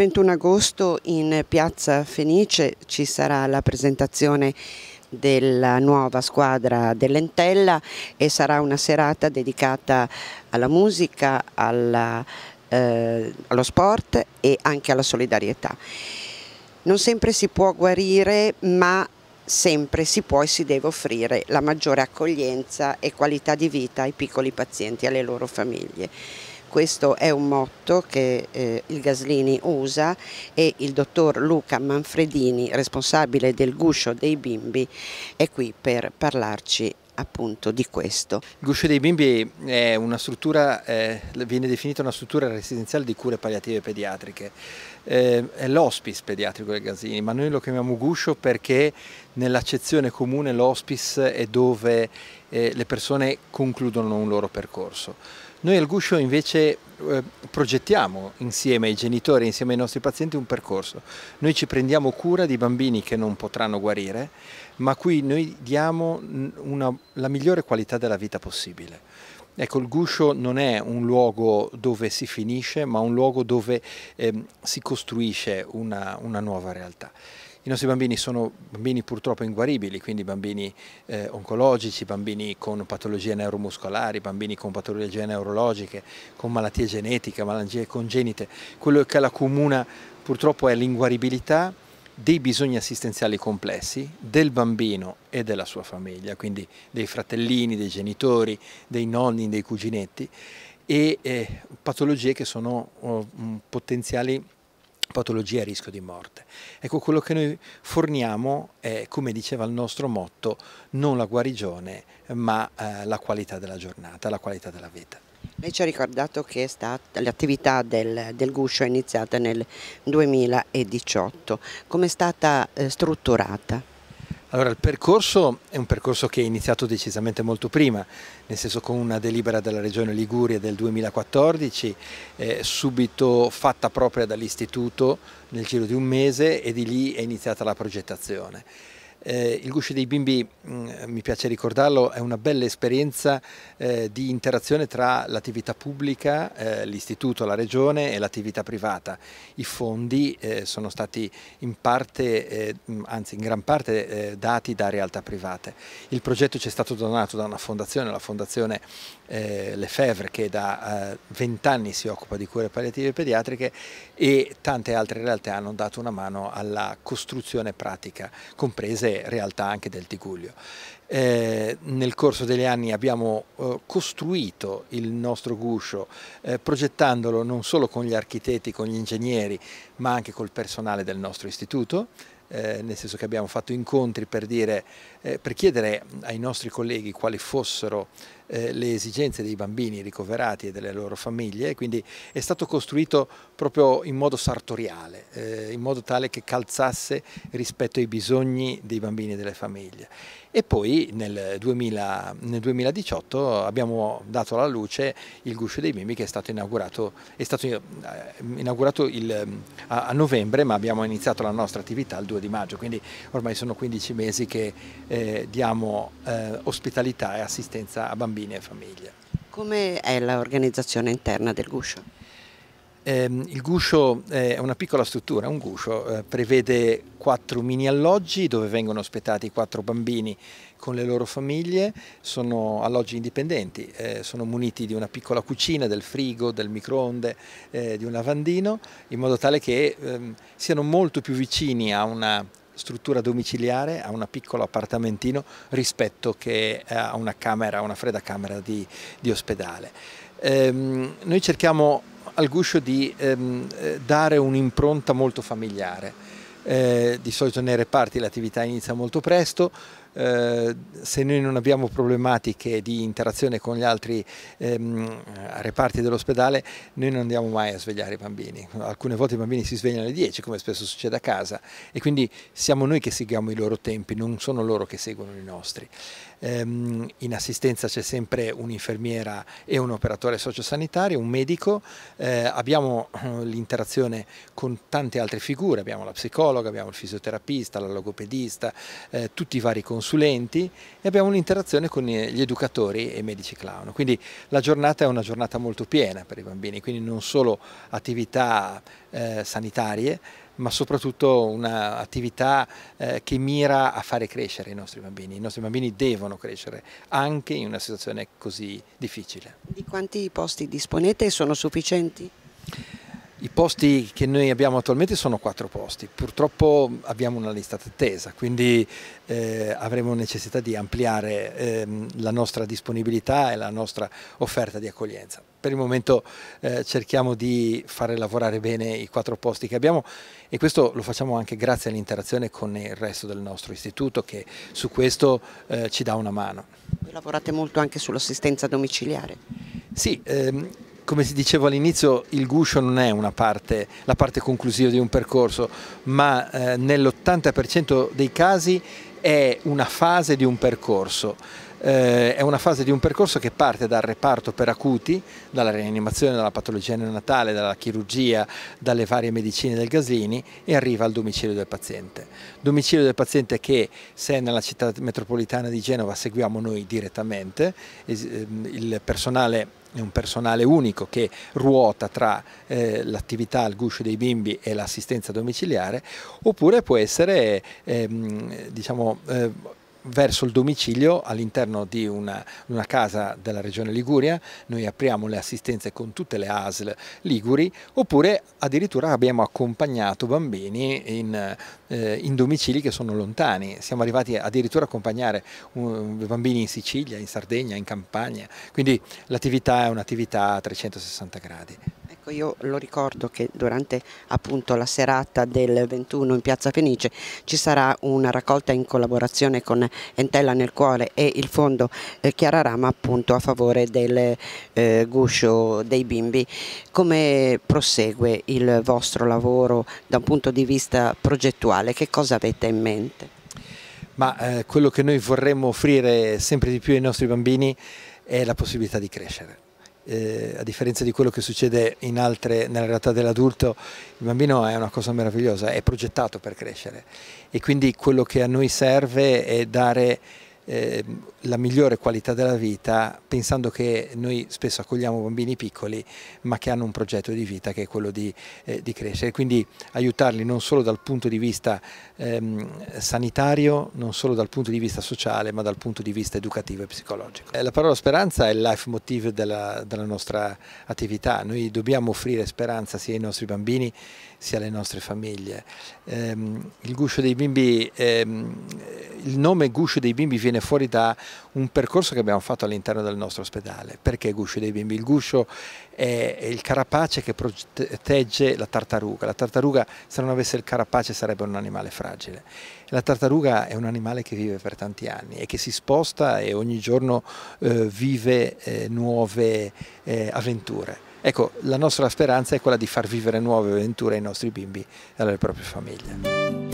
21 agosto in piazza Fenice ci sarà la presentazione della nuova squadra dell'Entella e sarà una serata dedicata alla musica, alla, eh, allo sport e anche alla solidarietà. Non sempre si può guarire ma sempre si può e si deve offrire la maggiore accoglienza e qualità di vita ai piccoli pazienti e alle loro famiglie. Questo è un motto che eh, il Gaslini usa e il dottor Luca Manfredini, responsabile del guscio dei bimbi, è qui per parlarci appunto di questo. Il guscio dei bimbi è una struttura, eh, viene definita una struttura residenziale di cure palliative pediatriche. Eh, è l'hospice pediatrico del Gaslini, ma noi lo chiamiamo guscio perché nell'accezione comune l'hospice è dove eh, le persone concludono un loro percorso. Noi al Guscio invece eh, progettiamo insieme ai genitori, insieme ai nostri pazienti un percorso. Noi ci prendiamo cura di bambini che non potranno guarire, ma qui noi diamo una, la migliore qualità della vita possibile. Ecco, il guscio non è un luogo dove si finisce, ma un luogo dove eh, si costruisce una, una nuova realtà. I nostri bambini sono bambini purtroppo inguaribili, quindi bambini eh, oncologici, bambini con patologie neuromuscolari, bambini con patologie neurologiche, con malattie genetiche, malattie congenite. Quello che la comuna purtroppo è l'inguaribilità dei bisogni assistenziali complessi del bambino e della sua famiglia, quindi dei fratellini, dei genitori, dei nonni, dei cuginetti e eh, patologie che sono oh, mm, potenziali patologie a rischio di morte. Ecco, quello che noi forniamo è, come diceva il nostro motto, non la guarigione, ma eh, la qualità della giornata, la qualità della vita. Lei ci ha ricordato che l'attività del, del, Guscio è iniziata nel 2018. Come è stata eh, strutturata? Allora, il percorso è un percorso che è iniziato decisamente molto prima, nel senso con una delibera della Regione Liguria del 2014, eh, subito fatta propria dall'Istituto nel giro di un mese e di lì è iniziata la progettazione. Eh, il guscio dei bimbi, mh, mm, mi piace ricordarlo, è una bella esperienza eh, di interazione tra l'attività pubblica, eh, l'istituto, la regione e l'attività privata. I fondi eh, sono stati in parte, eh, mm, anzi in gran parte, eh, dati da realtà private. Il progetto ci è stato donato da una fondazione, la fondazione Lefebvre, che da vent'anni si occupa di cure palliative pediatriche e tante altre realtà hanno dato una mano alla costruzione pratica, comprese tre realtà anche del Ticuglio. Eh, nel corso degli anni abbiamo eh, costruito il nostro guscio eh, progettandolo non solo con gli architetti, con gli ingegneri, ma anche col personale del nostro istituto eh, nel senso che abbiamo fatto incontri per, dire, eh, per chiedere ai nostri colleghi quali fossero eh, le esigenze dei bambini ricoverati e delle loro famiglie, quindi è stato costruito proprio in modo sartoriale, eh, in modo tale che calzasse rispetto ai bisogni dei bambini e delle famiglie. E poi nel, 2000, nel 2018 abbiamo dato alla luce il guscio dei bimbi che è stato inaugurato, è stato eh, inaugurato il, a, a novembre, ma abbiamo iniziato la nostra attività il 2 di maggio, quindi ormai sono 15 mesi che eh, diamo eh, ospitalità e assistenza a bambini e famiglie. Come è l'organizzazione interna del guscio? Eh, il guscio è una piccola struttura, un guscio, eh, prevede quattro mini alloggi dove vengono ospitati quattro bambini con le loro famiglie, sono alloggi indipendenti, eh, sono muniti di una piccola cucina, del frigo, del microonde, eh, di un lavandino, in modo tale che ehm, siano molto più vicini a una struttura domiciliare, a un piccolo appartamentino rispetto che eh, a una camera, una fredda camera di, di ospedale. Ehm, noi cerchiamo al guscio di ehm, dare un'impronta molto familiare. Eh, di solito nei reparti l'attività inizia molto presto, eh, se noi non abbiamo problematiche di interazione con gli altri ehm, reparti dell'ospedale, noi non andiamo mai a svegliare i bambini. Alcune volte i bambini si svegliano alle 10, come spesso succede a casa, e quindi siamo noi che seguiamo i loro tempi, non sono loro che seguono i nostri. Ehm, in assistenza c'è sempre un'infermiera e un operatore sociosanitario, un medico, eh, abbiamo eh, l'interazione con tante altre figure, abbiamo la psicologa, abbiamo il fisioterapista, la logopedista, eh, tutti i vari consulenti consulenti e abbiamo un'interazione con gli educatori e i medici clown. Quindi la giornata è una giornata molto piena per i bambini, quindi non solo attività eh, sanitarie, ma soprattutto un'attività eh, che mira a fare crescere i nostri bambini. I nostri bambini devono crescere anche in una situazione così difficile. Di quanti posti disponete? Sono sufficienti? I posti che noi abbiamo attualmente sono quattro posti, purtroppo abbiamo una lista d'attesa, quindi eh, avremo necessità di ampliare eh, la nostra disponibilità e la nostra offerta di accoglienza. Per il momento eh, cerchiamo di fare lavorare bene i quattro posti che abbiamo e questo lo facciamo anche grazie all'interazione con il resto del nostro istituto che su questo eh, ci dà una mano. Lavorate molto anche sull'assistenza domiciliare? Sì, ehm, come si dicevo all'inizio, il guscio non è parte, la parte conclusiva di un percorso, ma eh, nell'80% dei casi è una fase di un percorso. Eh, è una fase di un percorso che parte dal reparto per acuti, dalla rianimazione, dalla patologia neonatale, dalla chirurgia, dalle varie medicine del Gaslini e arriva al domicilio del paziente. Domicilio del paziente che se è nella città metropolitana di Genova seguiamo noi direttamente, ehm, il personale è un personale unico che ruota tra eh, l'attività al guscio dei bimbi e l'assistenza domiciliare, oppure può essere ehm, diciamo, eh, verso il domicilio all'interno di una, una, casa della regione Liguria, noi apriamo le assistenze con tutte le ASL liguri oppure addirittura abbiamo accompagnato bambini in, eh, in domicili che sono lontani, siamo arrivati addirittura a accompagnare um, bambini in Sicilia, in Sardegna, in Campania, quindi l'attività è un'attività a 360 gradi. Ecco, io lo ricordo che durante appunto la serata del 21 in Piazza Fenice ci sarà una raccolta in collaborazione con Entella nel Cuore e il fondo eh, Chiara Rama appunto a favore del eh, guscio dei bimbi. Come prosegue il vostro lavoro da un punto di vista progettuale? Che cosa avete in mente? Ma eh, quello che noi vorremmo offrire sempre di più ai nostri bambini è la possibilità di crescere eh, a differenza di quello che succede in altre, nella realtà dell'adulto, il bambino è una cosa meravigliosa, è progettato per crescere e quindi quello che a noi serve è dare eh, la migliore qualità della vita pensando che noi spesso accogliamo bambini piccoli ma che hanno un progetto di vita che è quello di, eh, di crescere, quindi aiutarli non solo dal punto di vista ehm, sanitario, non solo dal punto di vista sociale ma dal punto di vista educativo e psicologico. Eh, la parola speranza è il life motive della, della nostra attività, noi dobbiamo offrire speranza sia ai nostri bambini sia alle nostre famiglie. Ehm, il, bimbi, ehm, il nome guscio dei bimbi viene fuori da un percorso che abbiamo fatto all'interno del nostro ospedale. Perché guscio dei bimbi? Il guscio è il carapace che protegge la tartaruga. La tartaruga se non avesse il carapace sarebbe un animale fragile. La tartaruga è un animale che vive per tanti anni e che si sposta e ogni giorno eh, vive eh, nuove eh, avventure. Ecco, la nostra speranza è quella di far vivere nuove avventure ai nostri bimbi e alle proprie famiglie.